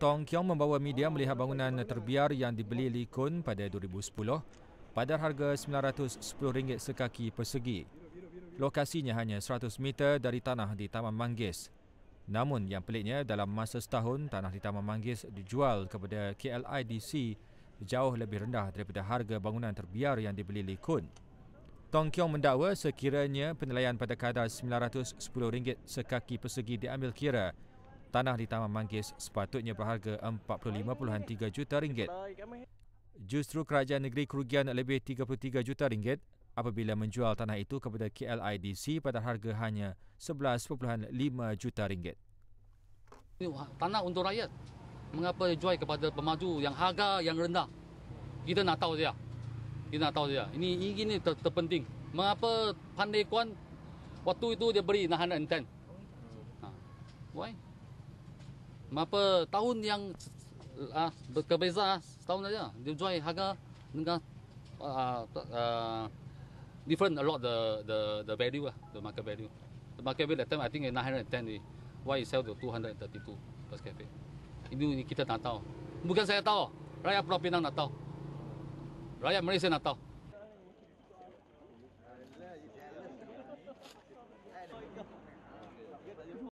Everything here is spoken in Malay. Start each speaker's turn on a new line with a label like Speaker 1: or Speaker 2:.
Speaker 1: Tong Kiong membawa media melihat bangunan terbiar yang dibeli Lee Kun pada 2010 pada harga RM910 sekaki persegi. Lokasinya hanya 100 meter dari tanah di Taman Manggis. Namun yang peliknya dalam masa setahun tanah di Taman Manggis dijual kepada KLIDC jauh lebih rendah daripada harga bangunan terbiar yang dibeli Lee Kun. Tong Kiong mendakwa sekiranya penilaian pada kadar RM910 sekaki persegi diambil kira, Tanah di Taman Manggis sepatutnya berharga 40.3 juta ringgit. Justru kerajaan negeri kerugian lebih 33 juta ringgit apabila menjual tanah itu kepada KLIDC pada harga hanya 11.5 juta ringgit.
Speaker 2: Tanah untuk rakyat. Mengapa jual kepada pemaju yang harga yang rendah? Kita nak tahu dia. Kita nak tahu dia. Ini ini ter, terpenting. Mengapa pandai kuan waktu itu dia beri 910? Ha. Why? berapa tahun yang ah berbeza ah, tahun aja dia jual harga dengan uh, uh, different a lot the the the value lah the market value the market value that time I think eh, in 910 why you sell to 232 plus cafe ini, kita tak tahu bukan saya tahu rakyat Pulau tak tahu rakyat Malaysia tak tahu